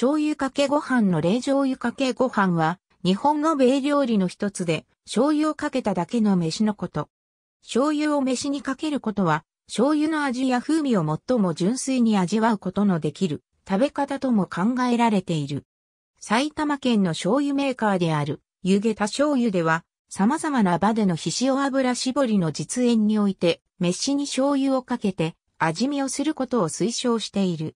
醤油かけご飯の冷醤油かけご飯は、日本の米料理の一つで、醤油をかけただけの飯のこと。醤油を飯にかけることは、醤油の味や風味を最も純粋に味わうことのできる食べ方とも考えられている。埼玉県の醤油メーカーである、湯げた醤油では、様々な場での皮脂油絞りの実演において、飯に醤油をかけて味見をすることを推奨している。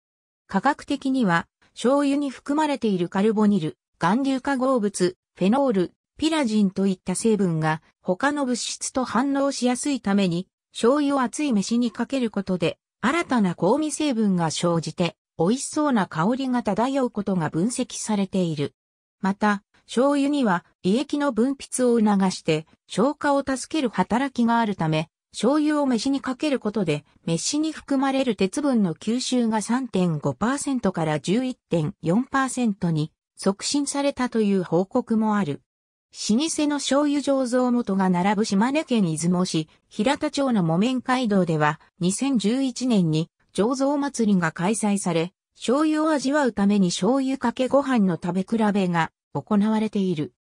科学的には、醤油に含まれているカルボニル、含硫化合物、フェノール、ピラジンといった成分が他の物質と反応しやすいために醤油を熱い飯にかけることで新たな香味成分が生じて美味しそうな香りが漂うことが分析されている。また、醤油には胃液の分泌を促して消化を助ける働きがあるため醤油を飯にかけることで、飯に含まれる鉄分の吸収が3.5%から11.4%に促進されたという報告もある。老舗の醤油醸造元が並ぶ島根県出雲市平田町の木綿街道では2011年に醸造祭りが開催され、醤油を味わうために醤油かけご飯の食べ比べが行われている。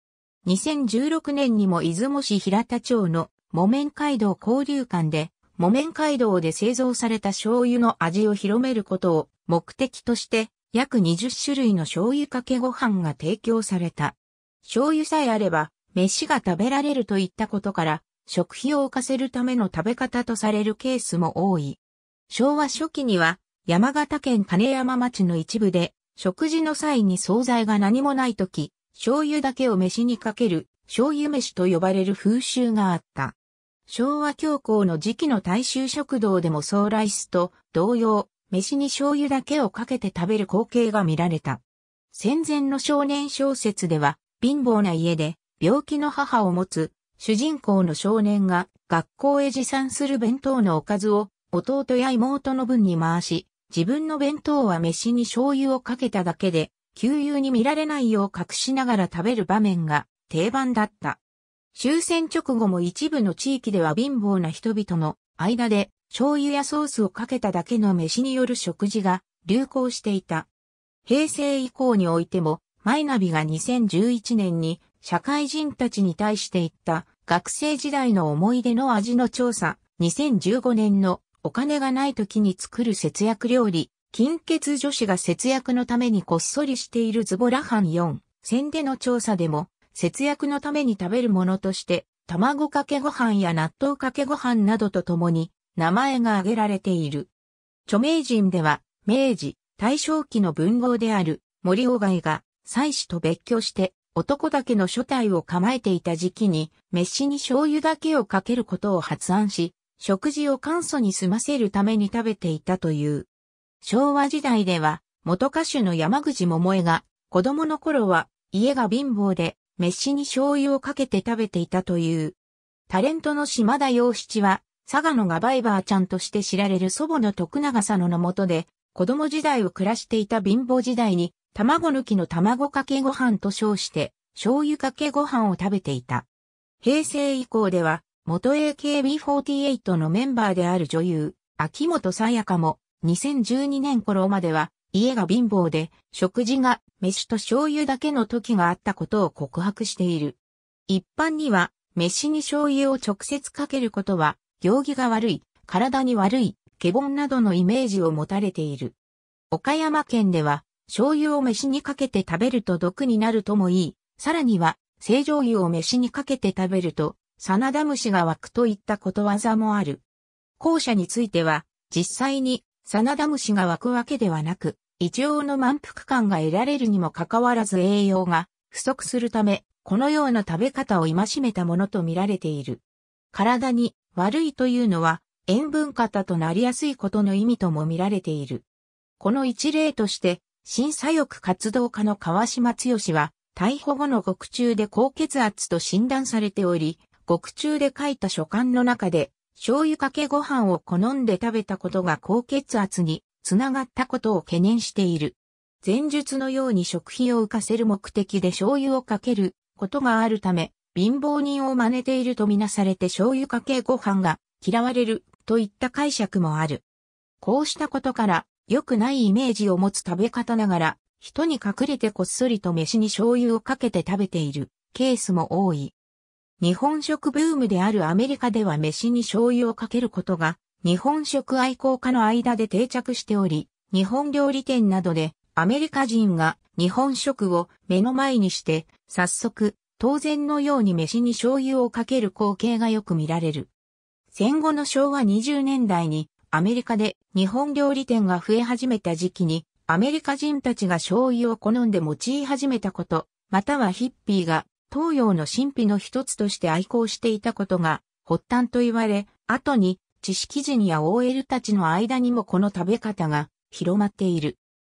2016年にも出雲市平田町の木綿街道交流館で、木綿街道で製造された醤油の味を広めることを目的として、約20種類の醤油かけご飯が提供された。醤油さえあれば、飯が食べられるといったことから、食費を浮かせるための食べ方とされるケースも多い。昭和初期には、山形県金山町の一部で、食事の際に惣菜が何もない時、醤油だけを飯にかける、醤油飯と呼ばれる風習があった。昭和教皇の時期の大衆食堂でもソーライスと同様、飯に醤油だけをかけて食べる光景が見られた。戦前の少年小説では、貧乏な家で病気の母を持つ主人公の少年が学校へ持参する弁当のおかずを弟や妹の分に回し、自分の弁当は飯に醤油をかけただけで、給油に見られないよう隠しながら食べる場面が定番だった。終戦直後も一部の地域では貧乏な人々の間で醤油やソースをかけただけの飯による食事が流行していた。平成以降においても、マイナビが2011年に社会人たちに対して言った学生時代の思い出の味の調査、2015年のお金がない時に作る節約料理、金欠女子が節約のためにこっそりしているズボラ班4、戦での調査でも節約のために食べるものとして、卵かけご飯や納豆かけご飯などとともに名前が挙げられている。著名人では、明治、大正期の文豪である森鴎外が、妻子と別居して、男だけの書体を構えていた時期に、飯に醤油だけをかけることを発案し、食事を簡素に済ませるために食べていたという。昭和時代では、元歌手の山口百恵が、子供の頃は、家が貧乏で、飯に醤油をかけて食べていたという。タレントの島田洋七は、佐賀のガバイバーちゃんとして知られる祖母の徳永佐野の下で、子供時代を暮らしていた貧乏時代に、卵抜きの卵かけご飯と称して、醤油かけご飯を食べていた。平成以降では、元 AKB48 のメンバーである女優、秋元さやかも、2012年頃までは、家が貧乏で、食事が飯と醤油だけの時があったことを告白している。一般には、飯に醤油を直接かけることは、行儀が悪い、体に悪い、下凡などのイメージを持たれている。岡山県では、醤油を飯にかけて食べると毒になるともいい、さらには、清醤油を飯にかけて食べると、サナダムシが湧くといったことわざもある。後者については、実際にサナダムシが湧くわけではなく、胃腸の満腹感が得られるにもかかわらず栄養が不足するため、このような食べ方を戒めたものと見られている。体に悪いというのは塩分過多となりやすいことの意味とも見られている。この一例として、審査翼活動家の川島剛は、逮捕後の獄中で高血圧と診断されており、獄中で書いた書簡の中で、醤油かけご飯を好んで食べたことが高血圧につながったことを懸念している。前述のように食費を浮かせる目的で醤油をかけることがあるため、貧乏人を真似ているとみなされて醤油かけご飯が嫌われるといった解釈もある。こうしたことから良くないイメージを持つ食べ方ながら、人に隠れてこっそりと飯に醤油をかけて食べているケースも多い。日本食ブームであるアメリカでは飯に醤油をかけることが日本食愛好家の間で定着しており、日本料理店などでアメリカ人が日本食を目の前にして、早速、当然のように飯に醤油をかける光景がよく見られる。戦後の昭和20年代にアメリカで日本料理店が増え始めた時期にアメリカ人たちが醤油を好んで用い始めたこと、またはヒッピーが東洋の神秘の一つとして愛好していたことが発端と言われ、後に知識人や OL たちの間にもこの食べ方が広まっている。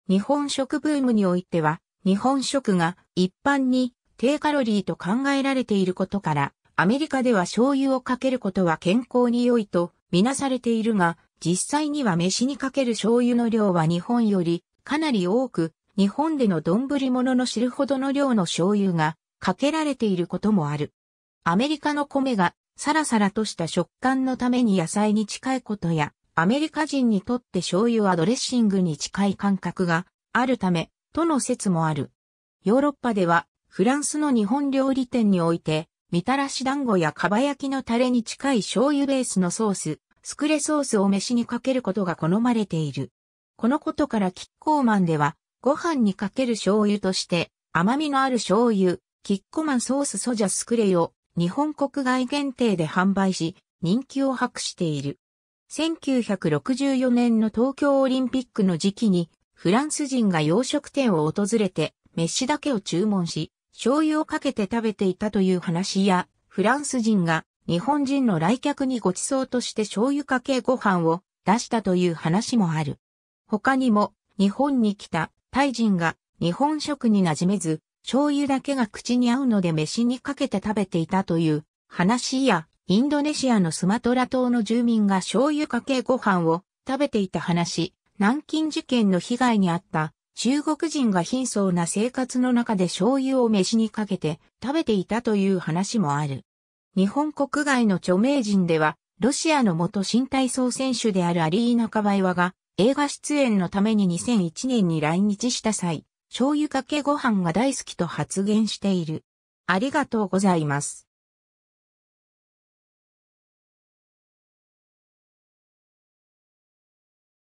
日本食ブームにおいては、日本食が一般に低カロリーと考えられていることから、アメリカでは醤油をかけることは健康に良いとみなされているが、実際には飯にかける醤油の量は日本よりかなり多く、日本での丼物の知るほどの量の醤油がかけられていることもある。アメリカの米がサラサラとした食感のために野菜に近いことや、アメリカ人にとって醤油はドレッシングに近い感覚があるため、との説もある。ヨーロッパでは、フランスの日本料理店において、みたらし団子やかば焼きのタレに近い醤油ベースのソース、スクレソースを飯にかけることが好まれている。このことからキッコーマンでは、ご飯にかける醤油として、甘みのある醤油、キッコマンソースソジャスクレを日本国外限定で販売し、人気を博している。1964年の東京オリンピックの時期に、フランス人が洋食店を訪れて、飯だけを注文し、醤油をかけて食べていたという話や、フランス人が日本人の来客にご馳走として醤油かけご飯を出したという話もある。他にも、日本に来たタイ人が日本食に馴染めず、醤油だけが口に合うので飯にかけて食べていたという話や、インドネシアのスマトラ島の住民が醤油かけご飯を食べていた話、南京事件の被害に遭った中国人が貧相な生活の中で醤油を飯にかけて食べていたという話もある。日本国外の著名人では、ロシアの元新体操選手であるアリーナ・カバイワが映画出演のために2001年に来日した際、醤油かけご飯が大好きと発言している。ありがとうございます。